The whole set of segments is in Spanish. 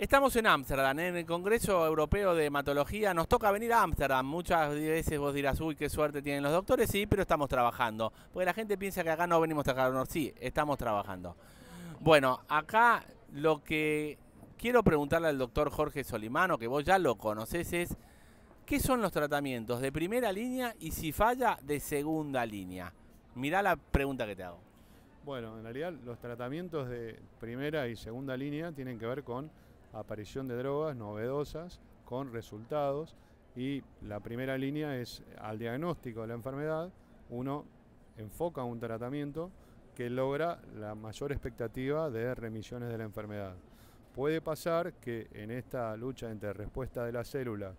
Estamos en Ámsterdam, en el Congreso Europeo de Hematología. Nos toca venir a Ámsterdam. Muchas veces vos dirás, uy, qué suerte tienen los doctores. Sí, pero estamos trabajando. Porque la gente piensa que acá no venimos a honor. Sí, estamos trabajando. Bueno, acá lo que quiero preguntarle al doctor Jorge Solimano, que vos ya lo conoces, es qué son los tratamientos de primera línea y si falla de segunda línea. Mirá la pregunta que te hago. Bueno, en realidad los tratamientos de primera y segunda línea tienen que ver con aparición de drogas novedosas con resultados y la primera línea es al diagnóstico de la enfermedad, uno enfoca un tratamiento que logra la mayor expectativa de remisiones de la enfermedad. Puede pasar que en esta lucha entre respuesta de la célula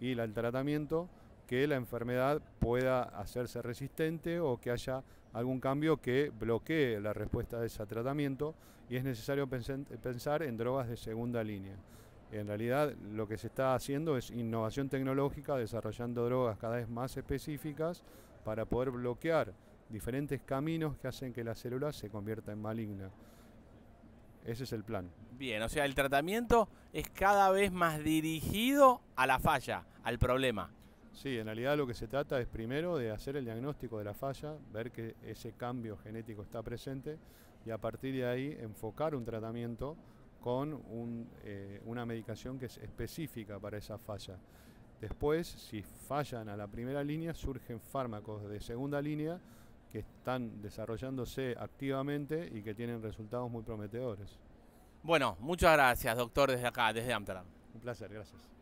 y el tratamiento que la enfermedad pueda hacerse resistente o que haya algún cambio que bloquee la respuesta de ese tratamiento y es necesario pensar en drogas de segunda línea. En realidad lo que se está haciendo es innovación tecnológica, desarrollando drogas cada vez más específicas para poder bloquear diferentes caminos que hacen que la célula se convierta en maligna. Ese es el plan. Bien, o sea, el tratamiento es cada vez más dirigido a la falla, al problema. Sí, en realidad lo que se trata es primero de hacer el diagnóstico de la falla, ver que ese cambio genético está presente y a partir de ahí enfocar un tratamiento con eh, una medicación que es específica para esa falla. Después, si fallan a la primera línea, surgen fármacos de segunda línea que están desarrollándose activamente y que tienen resultados muy prometedores. Bueno, muchas gracias, doctor, desde acá, desde Amsterdam. Un placer, gracias.